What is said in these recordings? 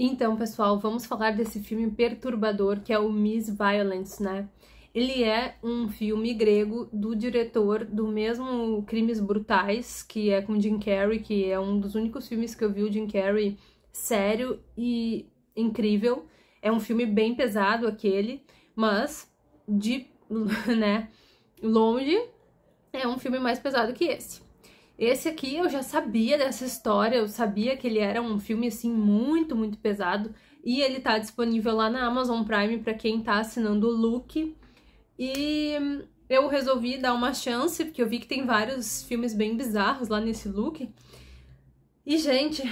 Então, pessoal, vamos falar desse filme perturbador que é o Miss Violence, né? Ele é um filme grego do diretor do mesmo Crimes Brutais, que é com Jim Carrey, que é um dos únicos filmes que eu vi o Jim Carrey sério e incrível. É um filme bem pesado aquele, mas de, né, longe é um filme mais pesado que esse. Esse aqui eu já sabia dessa história, eu sabia que ele era um filme assim muito, muito pesado e ele tá disponível lá na Amazon Prime para quem tá assinando o look. E eu resolvi dar uma chance porque eu vi que tem vários filmes bem bizarros lá nesse look. E gente,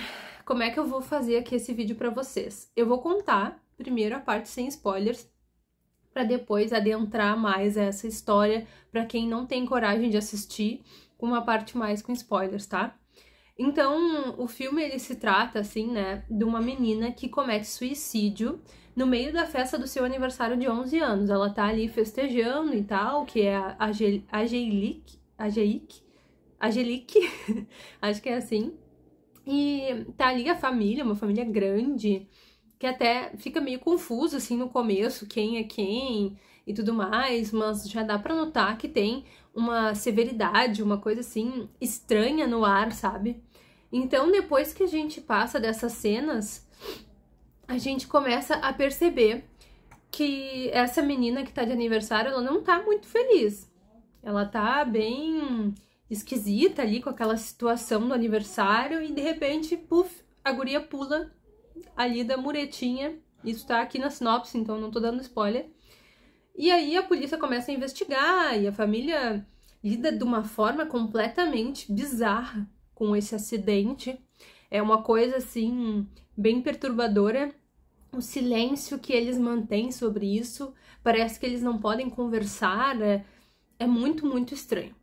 como é que eu vou fazer aqui esse vídeo para vocês? Eu vou contar primeiro a parte sem spoilers para depois adentrar mais essa história para quem não tem coragem de assistir com uma parte mais com spoilers, tá? Então, o filme ele se trata assim, né, de uma menina que comete suicídio no meio da festa do seu aniversário de 11 anos. Ela tá ali festejando e tal, que é a Angelique, Angelique, Angelique, acho que é assim. E tá ali a família, uma família grande, que até fica meio confuso assim no começo, quem é quem, e tudo mais, mas já dá para notar que tem uma severidade, uma coisa assim estranha no ar, sabe? Então, depois que a gente passa dessas cenas, a gente começa a perceber que essa menina que tá de aniversário, ela não tá muito feliz. Ela tá bem esquisita ali com aquela situação do aniversário e de repente, puf, a guria pula ali da muretinha. Isso tá aqui na sinopse, então não tô dando spoiler. E aí a polícia começa a investigar e a família lida de uma forma completamente bizarra com esse acidente. É uma coisa assim bem perturbadora. O silêncio que eles mantêm sobre isso, parece que eles não podem conversar, é, é muito, muito estranho.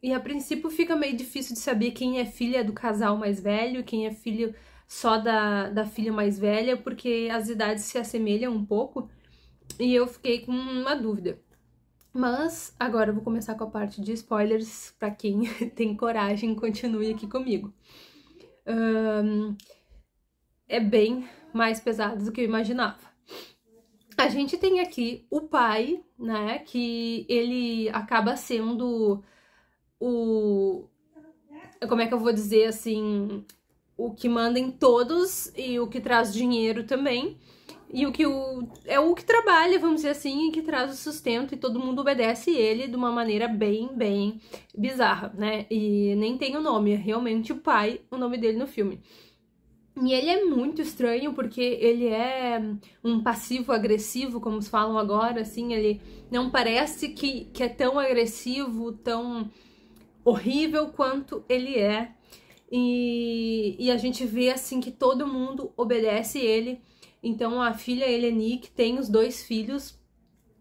E a princípio fica meio difícil de saber quem é filha do casal mais velho, quem é filho só da, da filha mais velha, porque as idades se assemelham um pouco. E eu fiquei com uma dúvida. Mas agora eu vou começar com a parte de spoilers, para quem tem coragem, continue aqui comigo. Um, é bem mais pesado do que eu imaginava. A gente tem aqui o pai, né, que ele acaba sendo o. Como é que eu vou dizer assim? O que manda em todos e o que traz dinheiro também e o que o, é o que trabalha, vamos dizer assim, e que traz o sustento e todo mundo obedece ele de uma maneira bem, bem bizarra, né? E nem tem o nome, é realmente o pai, o nome dele no filme. E ele é muito estranho porque ele é um passivo agressivo, como falam agora, assim, ele não parece que, que é tão agressivo, tão horrível quanto ele é. E, e a gente vê assim que todo mundo obedece ele então a filha Eleni, que tem os dois filhos,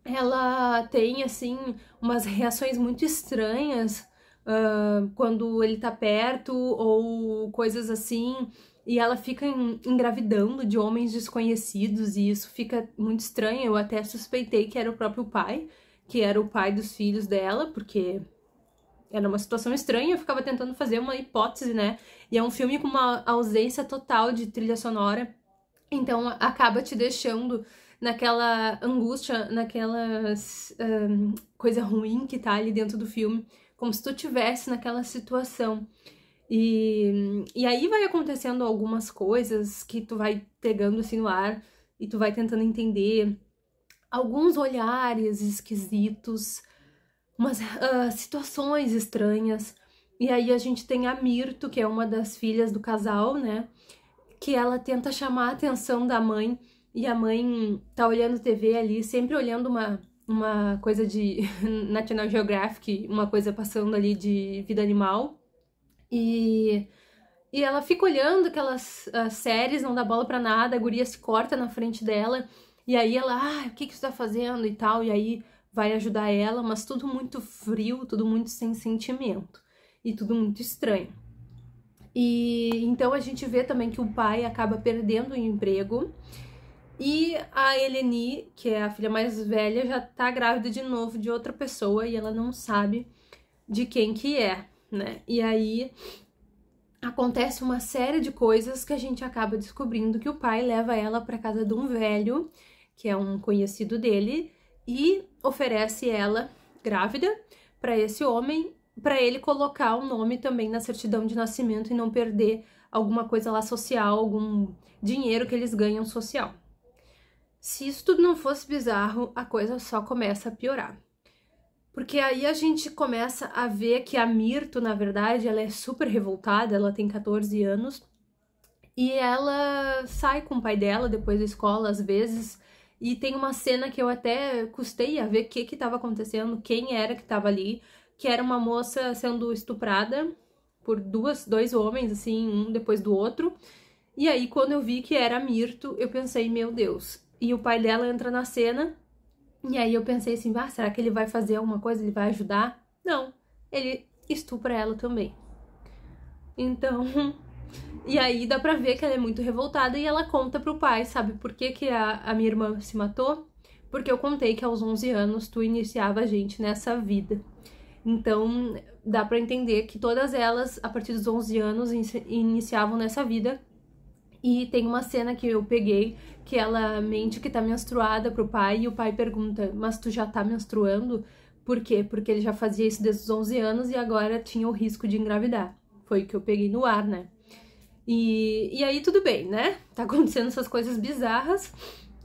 ela tem assim umas reações muito estranhas uh, quando ele tá perto ou coisas assim. E ela fica engravidando de homens desconhecidos e isso fica muito estranho. Eu até suspeitei que era o próprio pai, que era o pai dos filhos dela, porque era uma situação estranha, eu ficava tentando fazer uma hipótese, né? E é um filme com uma ausência total de trilha sonora. Então acaba te deixando naquela angústia, naquela um, coisa ruim que tá ali dentro do filme, como se tu tivesse naquela situação. E, e aí vai acontecendo algumas coisas que tu vai pegando assim no ar e tu vai tentando entender alguns olhares esquisitos, umas uh, situações estranhas. E aí a gente tem a Mirto, que é uma das filhas do casal, né? que ela tenta chamar a atenção da mãe e a mãe tá olhando TV ali, sempre olhando uma, uma coisa de National Geographic, uma coisa passando ali de vida animal. E, e ela fica olhando aquelas séries, não dá bola para nada, a guria se corta na frente dela. E aí ela, ah, o que que você tá fazendo e tal, e aí vai ajudar ela, mas tudo muito frio, tudo muito sem sentimento e tudo muito estranho. E então a gente vê também que o pai acaba perdendo o emprego. E a Eleni, que é a filha mais velha, já tá grávida de novo de outra pessoa e ela não sabe de quem que é, né? E aí acontece uma série de coisas que a gente acaba descobrindo que o pai leva ela para casa de um velho, que é um conhecido dele, e oferece ela grávida para esse homem para ele colocar o nome também na certidão de nascimento e não perder alguma coisa lá social, algum dinheiro que eles ganham social. Se isso tudo não fosse bizarro, a coisa só começa a piorar. Porque aí a gente começa a ver que a Mirto, na verdade, ela é super revoltada, ela tem 14 anos e ela sai com o pai dela depois da escola às vezes e tem uma cena que eu até custei a ver o que que estava acontecendo, quem era que estava ali, que era uma moça sendo estuprada por duas, dois homens, assim, um depois do outro. E aí, quando eu vi que era Mirto, eu pensei, meu Deus. E o pai dela entra na cena, e aí eu pensei assim, ah, será que ele vai fazer alguma coisa? Ele vai ajudar? Não, ele estupra ela também. Então, e aí dá pra ver que ela é muito revoltada e ela conta pro pai, sabe por que, que a, a minha irmã se matou? Porque eu contei que aos 11 anos tu iniciava a gente nessa vida. Então, dá para entender que todas elas, a partir dos 11 anos, iniciavam nessa vida. E tem uma cena que eu peguei que ela mente que tá menstruada pro pai e o pai pergunta: "Mas tu já tá menstruando?" Por quê? Porque ele já fazia isso desde os 11 anos e agora tinha o risco de engravidar. Foi o que eu peguei no ar, né? E, e aí tudo bem, né? Tá acontecendo essas coisas bizarras.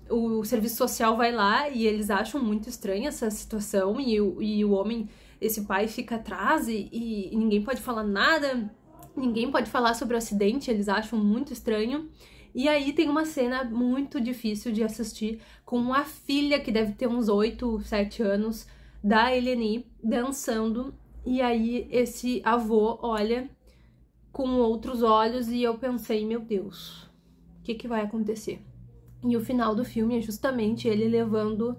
O serviço social vai lá e eles acham muito estranha essa situação e, e o homem esse pai fica atrás e, e, ninguém pode falar nada, ninguém pode falar sobre o acidente, eles acham muito estranho. E aí tem uma cena muito difícil de assistir com a filha, que deve ter uns 8, 7 anos, da Eleni, dançando. E aí esse avô olha com outros olhos e eu pensei, meu Deus, o que, que vai acontecer? E o final do filme é justamente ele levando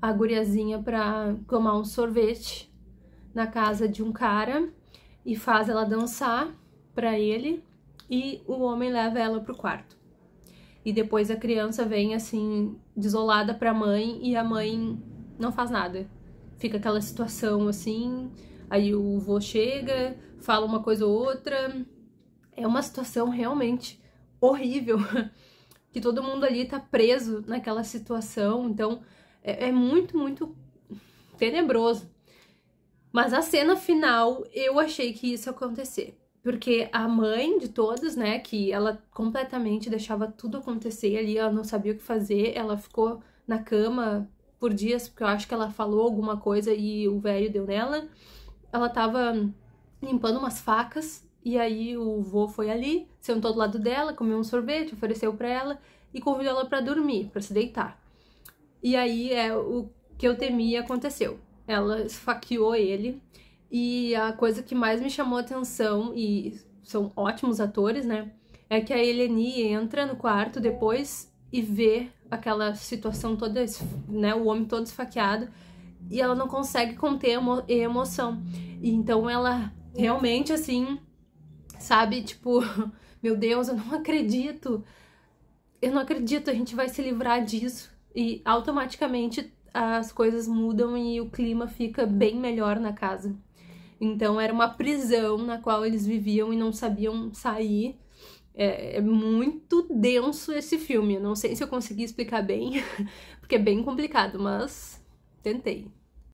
a guriazinha para tomar um sorvete na casa de um cara e faz ela dançar para ele e o homem leva ela pro quarto. E depois a criança vem assim desolada para a mãe e a mãe não faz nada. Fica aquela situação assim, aí o vô chega, fala uma coisa ou outra. É uma situação realmente horrível, que todo mundo ali tá preso naquela situação, então é, é muito, muito tenebroso. Mas a cena final, eu achei que isso ia acontecer. Porque a mãe de todas, né, que ela completamente deixava tudo acontecer ali, ela não sabia o que fazer, ela ficou na cama por dias, porque eu acho que ela falou alguma coisa e o velho deu nela. Ela tava limpando umas facas, e aí o vô foi ali, sentou do lado dela, comeu um sorvete, ofereceu para ela e convidou ela para dormir, para se deitar. E aí é o que eu temia aconteceu ela esfaqueou ele. E a coisa que mais me chamou atenção, e são ótimos atores, né? É que a Eleni entra no quarto depois e vê aquela situação toda, né? O homem todo esfaqueado. E ela não consegue conter emo emoção. E então ela realmente, assim, sabe? Tipo, meu Deus, eu não acredito. Eu não acredito, a gente vai se livrar disso. E automaticamente as coisas mudam e o clima fica bem melhor na casa. Então era uma prisão na qual eles viviam e não sabiam sair. É, é muito denso esse filme. Eu não sei se eu consegui explicar bem, porque é bem complicado, mas tentei.